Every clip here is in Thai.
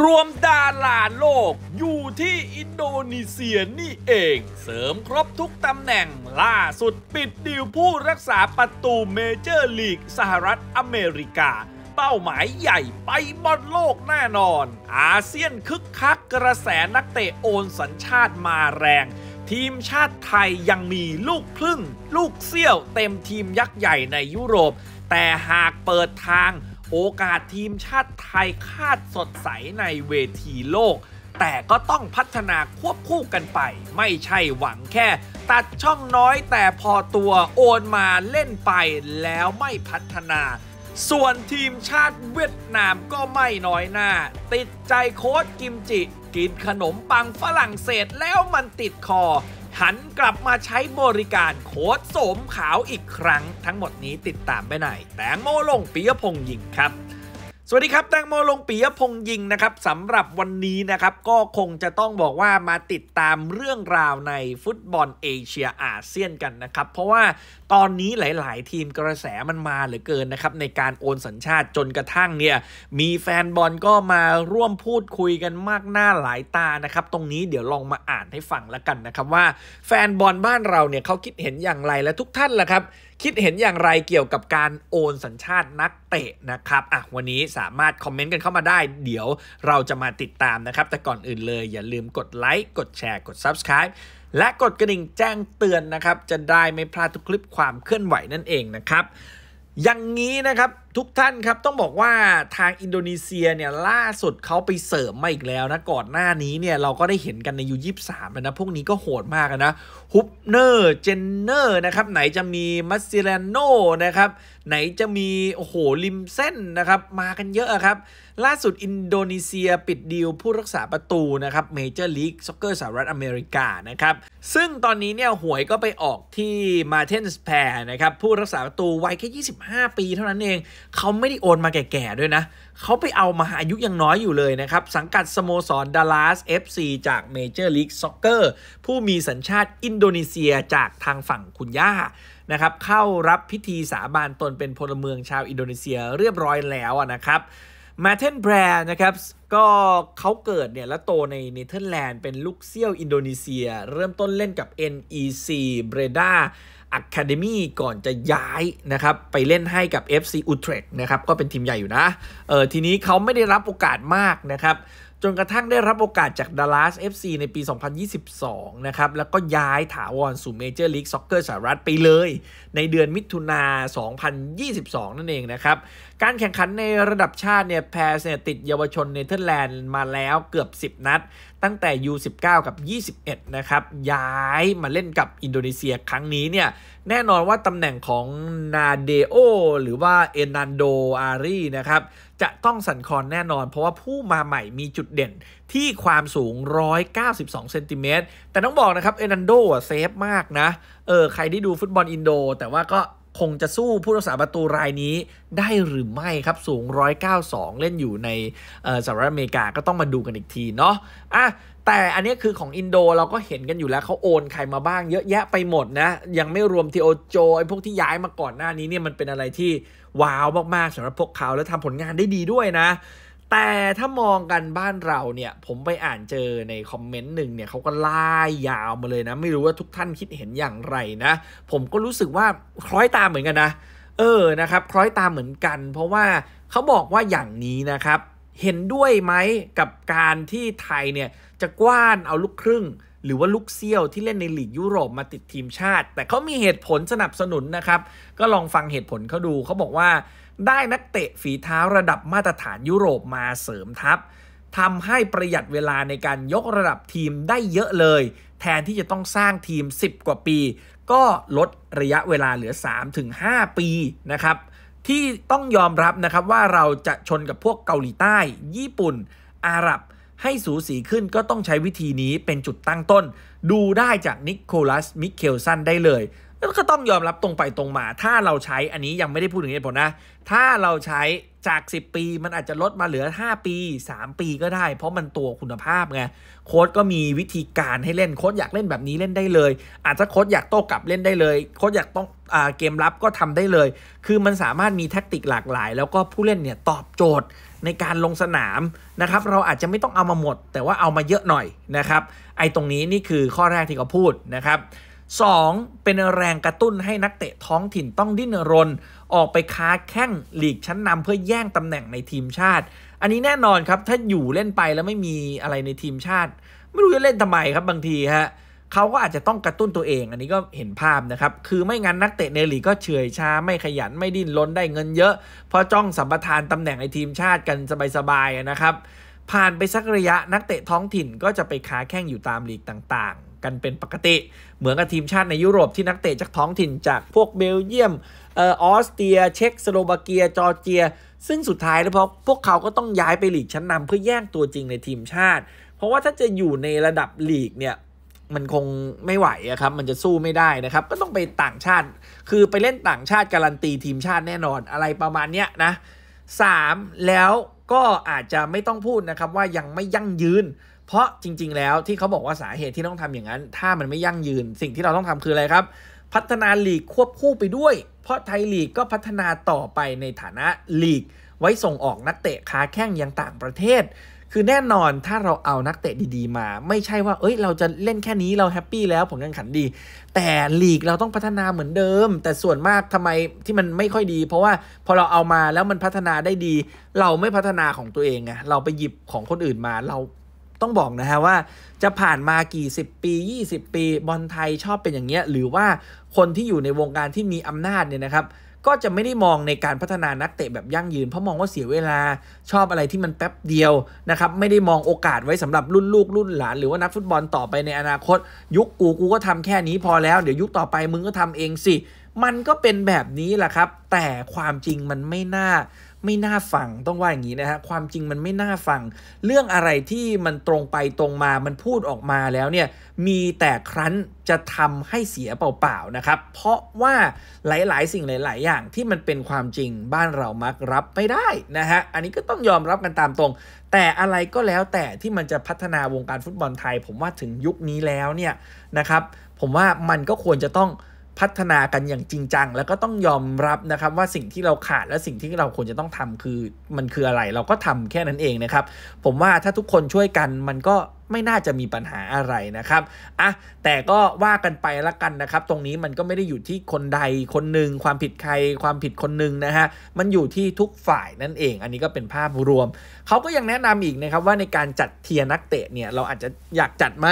รวมดาราโลกอยู่ที่อินโดนีเซียนี่เอง เสริมครบทุกตำแหน่งล่าสุดปิดดิวผู้รักษาประตูเมเจอร์ลีกสหรัฐอเมริกา เป้าหมายใหญ่ไปบอลโลกแน่นอน อาเซียนคึกคักกระแสนักเตะโอนสัญชาติมาแรง ทีมชาติไทยยังมีลูกครึ่ง ลูกเซี่ยวเต็มทีมยักษ์ใหญ่ในยุโรป แต่หากเปิดทางโอกาสทีมชาติไทยคาดสดใสในเวทีโลก แต่ก็ต้องพัฒนาควบคู่กันไป ไม่ใช่หวังแค่ตัดช่องน้อยแต่พอตัวโอนมาเล่นไปแล้วไม่พัฒนา ส่วนทีมชาติเวียดนามก็ไม่น้อยหน้า ติดใจโค้ชกิมจิ กินขนมปังฝรั่งเศสแล้วมันติดคอหันกลับมาใช้บริการโค้ดสมขาวอีกครั้งทั้งหมดนี้ติดตามไปไหน แตงโมลงปิยพงษ์ยิงครับสวัสดีครับแตงโมลงปียพงยิงนะครับสำหรับวันนี้นะครับ ก็คงจะต้องบอกว่ามาติดตามเรื่องราวในฟุตบอลเอเชียอาเซียนกันนะครับ เพราะว่าตอนนี้หลายๆ ทีมกระแสมันมาเหลือเกินนะครับ ในการโอนสัญชาติจนกระทั่งเนี่ย มีแฟนบอลก็มาร่วมพูดคุยกันมากหน้าหลายตานะครับ ตรงนี้เดี๋ยวลองมาอ่านให้ฟังละกันนะครับว่าแฟนบอลบ้านเราเนี่ยเขาคิดเห็นอย่างไรและทุกท่านล่ะครับคิดเห็นอย่างไรเกี่ยวกับการโอนสัญชาตินักเตะนะครับ อ่ะวันนี้สามารถคอมเมนต์กันเข้ามาได้ เดี๋ยวเราจะมาติดตามนะครับ แต่ก่อนอื่นเลยอย่าลืมกดไลค์กดแชร์กด Subscribe และกดกระดิ่งแจ้งเตือนนะครับ จะได้ไม่พลาดทุกคลิปความเคลื่อนไหวนั่นเองนะครับอย่างนี้นะครับ ทุกท่านครับ ต้องบอกว่าทางอินโดนีเซียเนี่ย ล่าสุดเขาไปเสริมมาอีกแล้วนะ ก่อนหน้านี้เนี่ย เราก็ได้เห็นกันในยูยี่สามนะ พวกนี้ก็โหดมากนะฮุบเนอร์เจนเนอร์นะครับ ไหนจะมีมัสซิเลโนนะครับ ไหนจะมี โอ้โหลิมเส้นนะครับ มากันเยอะครับล่าสุดอินโดนีเซียปิดดีลผู้รักษาประตูนะครับเมเจอร์ลีกซ็อกเกอร์สหรัฐอเมริกานะครับซึ่งตอนนี้เนี่ยหวยก็ไปออกที่มาเทนสแพร์นะครับผู้รักษาประตูวัยแค่ 25 ปี เท่านั้นเองเขาไม่ได้โอนมาแก่ๆด้วยนะ เขาไปเอามาอายุยังน้อยอยู่เลยนะครับ สังกัดสโมสรดัลลัส FC จากเมเจอร์ลีกซ็อกเกอร์ผู้มีสัญชาติอินโดนีเซียจากทางฝั่งคุณย่านะครับเข้ารับพิธีสาบานตนเป็นพลเมืองชาวอินโดนีเซียเรียบร้อยแล้วนะครับมาเทนแบรนด์นะครับก็เขาเกิดเนี่ยและโตในเนเธอร์แลนด์เป็นลูกเซี่ยวอินโดนีเซีย เริ่มต้นเล่นกับ NEC Breda Academy ก่อนจะย้ายนะครับไปเล่นให้กับ FC Utrecht นะครับก็เป็นทีมใหญ่อยู่นะเออทีนี้เขาไม่ได้รับโอกาสมากนะครับจนกระทั่งได้รับโอกาสจากดัลลัส FC ในปี 2022 นะครับ แล้วก็ย้ายถาวรสู่เมเจอร์ลีกซ็อกเกอร์สหรัฐไปเลย ในเดือนมิถุนา 2022 นั่นเองนะครับ การแข่งขันในระดับชาติเนี่ย แพสเนี่ยติดเยาวชนเนเธอร์แลนด์มาแล้วเกือบ 10 นัดตั้งแต่ U19 กับ 21 นะครับย้ายมาเล่นกับอินโดนีเซียครั้งนี้เนี่ยแน่นอนว่าตำแหน่งของนาเดโอหรือว่าเอนันโดอารีนะครับ จะต้องสั่นคลอนแน่นอนเพราะว่าผู้มาใหม่มีจุดเด่นที่ความสูง 192เซนติเมตรแต่ต้องบอกนะครับเอนันโดเซฟมากนะเออใครที่ดูฟุตบอลอินโดแต่ว่าก็คงจะสู้ผู้รักษาประตูรายนี้ได้หรือไม่ครับสูง 192 เล่นอยู่ในสหรัฐอเมริกาก็ต้องมาดูกันอีกทีเนาะอ่ะแต่อันนี้คือของอินโดเราก็เห็นกันอยู่แล้วเขาโอนใครมาบ้างเยอะแยะไปหมดนะ ยังไม่รวมทีโอโจ ไอ้พวกที่ย้ายมาก่อนหน้านี้เนี่ยมันเป็นอะไรที่ว้าวมาก ๆสำหรับพวกเขาแล้วทำผลงานได้ดีด้วยนะแต่ถ้ามองกันบ้านเราเนี่ยผมไปอ่านเจอในคอมเมนต์หนึ่งเนี่ยเขาก็ล่ายยาวมาเลยนะไม่รู้ว่าทุกท่านคิดเห็นอย่างไรนะ ผมก็รู้สึกว่าคล้อยตามเหมือนกันนะเออนะครับ คล้อยตามเหมือนกัน เพราะว่าเขาบอกว่าอย่างนี้นะครับ เห็นด้วยไหมกับการที่ไทยเนี่ยจะกว้านเอาลูกครึ่งหรือว่าลูกเซี่ยวที่เล่นในลีกยุโรปมาติดทีมชาติ แต่เขามีเหตุผลสนับสนุนนะครับ ก็ลองฟังเหตุผลเขาดูเขาบอกว่า ได้นักเตะฝีเท้าระดับมาตรฐานยุโรปมาเสริมทัพทำให้ประหยัดเวลาในการยกระดับทีมได้เยอะเลย แทนที่จะต้องสร้างทีม 10 กว่าปี ก็ลดระยะเวลาเหลือ 3-5 ปี นะครับที่ต้องยอมรับนะครับว่าเราจะชนกับพวกเกาหลีใต้ ญี่ปุ่น อาหรับให้สูสีขึ้นก็ต้องใช้วิธีนี้เป็นจุดตั้งต้น ดูได้จากนิโคลัสมิเคลสันได้เลยก็ต้องยอมรับตรงไปตรงมา ถ้าเราใช้อันนี้ยังไม่ได้พูดถึงเหตุผลนะ ถ้าเราใช้จาก 10 ปีมันอาจจะลดมาเหลือ 5 ปี 3 ปีก็ได้ เพราะมันตัวคุณภาพไง โค้ดก็มีวิธีการให้เล่น โค้ดอยากเล่นแบบนี้เล่นได้เลย อาจจะโค้ดอยากโต้กลับเล่นได้เลยโค้ดอยากต้องเกมรับก็ทำได้เลย คือมันสามารถมีแท็กติกหลากหลาย แล้วก็ผู้เล่นเนี่ยตอบโจทย์ในการลงสนามนะครับเราอาจจะไม่ต้องเอามาหมด แต่ว่าเอามาเยอะหน่อยนะครับไอ้ตรงนี้นี่คือข้อแรกที่เขาพูดนะครับ 2. เป็นแรงกระตุ้นให้นักเตะท้องถิ่นต้องดิ้นรน ออกไปค้าแข้งหลีกชั้นนำเพื่อแย่งตำแหน่งในทีมชาติ อันนี้แน่นอนครับถ้าอยู่เล่นไปแล้วไม่มีอะไรในทีมชาติ ไม่รู้จะเล่นทำไมครับบางทีฮะเขาก็อาจจะต้องกระตุ้นตัวเอง อันนี้ก็เห็นภาพนะครับ คือไม่งั้นนักเตะในลีกก็เฉยชาไม่ขยัน ไม่ดิ้นล้นได้เงินเยอะพอจ้องสัมปทานตำแหน่งในทีมชาติกันสบายๆนะครับ ผ่านไปสักระยะนักเตะท้องถิ่นก็จะไปค้าแข่งอยู่ตามลีกต่างๆ กันเป็นปกติ เหมือนกับทีมชาติในยุโรปที่นักเตะจากท้องถิ่น จากพวกเบลเยียมออสเตรีย เช็ก สโลวาเกีย จอร์เจีย ซึ่งสุดท้ายแล้วพพวกเขาก็ต้องย้ายไปลีกชั้นนำเพื่อแย่งตัวจริงในทีมชาติ เพราะว่าถ้าจะอยู่ในระดับลีกเนี่ยมันคงไม่ไหวอะครับ มันจะสู้ไม่ได้นะครับ ก็ต้องไปต่างชาติ คือไปเล่นต่างชาติการันตีทีมชาติแน่นอนอะไรประมาณเนี้ยนะสามแล้วก็อาจจะไม่ต้องพูดนะครับว่ายังไม่ยั่งยืน เพราะจริงๆแล้วที่เขาบอกว่าสาเหตุที่ต้องทำอย่างนั้น ถ้ามันไม่ยั่งยืนสิ่งที่เราต้องทำคืออะไรครับ พัฒนาลีกควบคู่ไปด้วย เพราะไทยลีกก็พัฒนาต่อไปในฐานะลีก ไว้ส่งออกนักเตะค้าแข้งยังต่างประเทศคือแน่นอนถ้าเราเอานักเตะดีๆมา ไม่ใช่ว่าเอ้ย เราจะเล่นแค่นี้เราแฮปปี้แล้วผลกางขันดี แต่ลีกเราต้องพัฒนาเหมือนเดิม แต่ส่วนมากทำไมที่มันไม่ค่อยดี เพราะว่าพอเราเอามาแล้วมันพัฒนาได้ดี เราไม่พัฒนาของตัวเองไงเราไปหยิบของคนอื่นมาเราต้องบอกนะฮะว่า จะผ่านมากี่ 10 ปี 20 ปี บอลไทยชอบเป็นอย่างเงี้ย หรือว่าคนที่อยู่ในวงการที่มีอำนาจเนี่ยนะครับก็จะไม่ได้มองในการพัฒนานักเตะแบบยั่งยืน เพราะมองว่าเสียเวลา ชอบอะไรที่มันแป๊บเดียวนะครับไม่ได้มองโอกาสไว้สำหรับรุ่นลูกรุ่นหลาน หรือว่านักฟุตบอลต่อไปในอนาคต ยุคกูกูก็ทำแค่นี้พอแล้วเดี๋ยวยุคต่อไปมึงก็ทำเองสิ มันก็เป็นแบบนี้แหละครับ แต่ความจริงมันไม่น่าไม่น่าฟังต้องว่าอย่างนี้นะฮะความจริงมันไม่น่าฟังเรื่องอะไรที่มันตรงไปตรงมามันพูดออกมาแล้วเนี่ยมีแต่ครั้นจะทำให้เสียเปล่า ๆ นะครับเพราะว่าหลายๆ สิ่งหลายๆ อย่างที่มันเป็นความจริงบ้านเรามักรับไม่ได้นะฮะอันนี้ก็ต้องยอมรับกันตามตรง แต่อะไรก็แล้วแต่ที่มันจะพัฒนาวงการฟุตบอลไทย ผมว่าถึงยุคนี้แล้วเนี่ยนะครับ ผมว่ามันก็ควรจะต้องพัฒนากันอย่างจริงจัง แล้วก็ต้องยอมรับนะครับ ว่าสิ่งที่เราขาดและสิ่งที่เราควรจะต้องทำคือมันคืออะไรเราก็ทำแค่นั้นเองนะครับ ผมว่าถ้าทุกคนช่วยกันมันก็ไม่น่าจะมีปัญหาอะไรนะครับ อ่ะ แต่ก็ว่ากันไปละกันนะครับ ตรงนี้มันก็ไม่ได้อยู่ที่คนใดคนหนึ่งความผิดใครความผิดคนหนึ่งนะฮะ มันอยู่ที่ทุกฝ่ายนั่นเอง อันนี้ก็เป็นภาพรวม เขาก็ยังแนะนำอีกนะครับว่าในการจัดเทียนักเตะเนี่ย เราอาจจะอยากจัดไหม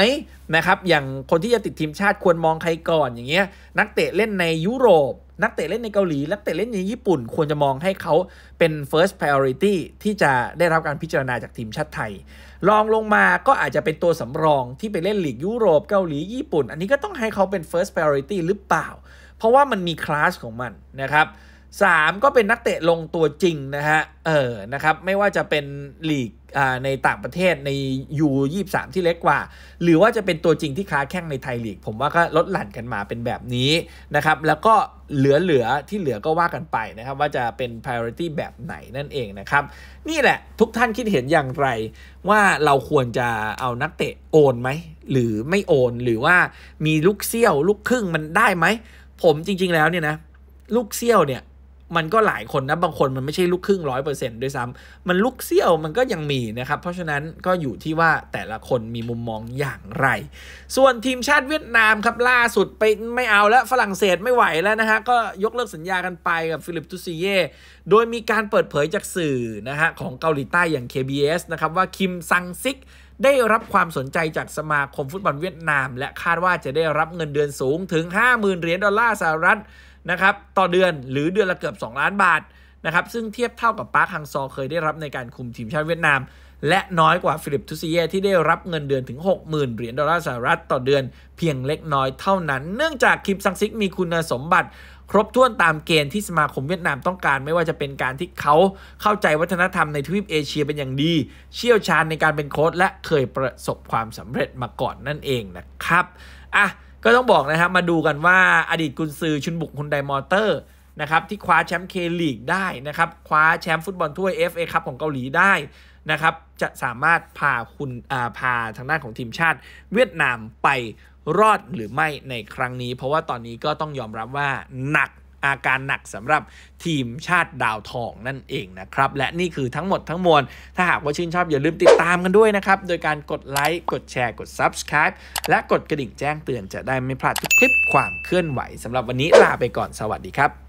นะครับ อย่างคนที่จะติดทีมชาติควรมองใครก่อนอย่างเงี้ย นักเตะเล่นในยุโรปนักเตะเล่นในเกาหลีนักเตะเล่นในญี่ปุ่นควรจะมองให้เขาเป็น first priority ที่จะได้รับการพิจารณาจากทีมชาติไทย ลองลงมาก็อาจจะเป็นตัวสำรองที่ไปเล่นลีกยุโรปเกาหลี ญี่ปุ่น อันนี้ก็ต้องให้เขาเป็น first priority หรือเปล่า เพราะว่ามันมีคลาสของมันนะครับ3 ก็เป็นนักเตะลงตัวจริงนะฮะ เออ นะครับ ไม่ว่าจะเป็นลีกในต่างประเทศในยูยี่สามที่เล็กกว่า หรือว่าจะเป็นตัวจริงที่ค้าแข่งในไทยลีก ผมว่าก็ลดหลั่นกันมาเป็นแบบนี้นะครับ แล้วก็เหลือๆที่เหลือก็ว่ากันไปนะครับว่าจะเป็น priority แบบไหนนั่นเองนะครับ นี่แหละทุกท่านคิดเห็นอย่างไรว่าเราควรจะเอานักเตะโอนไหมหรือไม่โอนหรือว่ามีลูกเซี่ยวลูกครึ่งมันได้ไหมผมจริงๆ แล้วเนี่ยนะลูกเซี่ยวเนี่ยมันก็หลายคนนะบางคนมันไม่ใช่ลูกครึ่งร้อยเปอร์เซ็นต์ด้วยซ้ำมันลูกเซี่ยวมันก็ยังมีนะครับเพราะฉะนั้นก็อยู่ที่ว่าแต่ละคนมีมุมมองอย่างไร ส่วนทีมชาติเวียดนามครับล่าสุดไปไม่เอาแล้วฝรั่งเศสไม่ไหวแล้วนะฮะก็ยกเลิกสัญญากันไปกับ ฟิลิปตุซิเย่โดยมีการเปิดเผยจากสื่อนะฮะของเกาหลีใต้อย่าง KBS นะครับว่าคิมซังซิกได้รับความสนใจจากสมาคมฟุตบอลเวียดนาม และคาดว่าจะได้รับเงินเดือนสูงถึง50,000เหรียญดอลลาร์สหรัฐนะครับ ต่อเดือนหรือเดือนละเกือบ 2 ล้านบาทนะครับ ซึ่งเทียบเท่ากับปาร์คฮังซอเคยได้รับในการคุมทีมชาติเวียดนาม และน้อยกว่าฟิลิปทุซิเยที่ได้รับเงินเดือนถึง 60,000เหรียญดอลลาร์สหรัฐต่อเดือนเพียงเล็กน้อยเท่านั้น เนื่องจากคิมซังซิกมีคุณสมบัติครบถ้วนตามเกณฑ์ที่สมาคมเวียดนามต้องการไม่ว่าจะเป็นการที่เขาเข้าใจวัฒนธรรมในทวีปเอเชียเป็นอย่างดี เชี่ยวชาญในการเป็นโค้ชและเคยประสบความสำเร็จมาก่อนนั่นเองนะครับอ่ะก็ต้องบอกนะครับมาดูกันว่าอดีตกุนซือชุนบุกคุนไดมอเตอร์นะครับที่คว้าแชมป์เคลีกได้นะครับคว้าแชมป์ฟุตบอลถ้วย FA คัพของเกาหลีได้นะครับจะสามารถพาคุณพาทางด้านของทีมชาติเวียดนามไปรอดหรือไม่ในครั้งนี้ เพราะว่าตอนนี้ก็ต้องยอมรับว่าหนักอาการหนักสำหรับทีมชาติดาวทองนั่นเองนะครับ และนี่คือทั้งหมดทั้งมวลถ้าหากว่าชื่นชอบอย่าลืมติดตามกันด้วยนะครับ โดยการกดไลค์กดแชร์ กด Subscribe และกดกระดิ่งแจ้งเตือนจะได้ไม่พลาดทุกคลิปความเคลื่อนไหวสำหรับวันนี้ลาไปก่อนสวัสดีครับ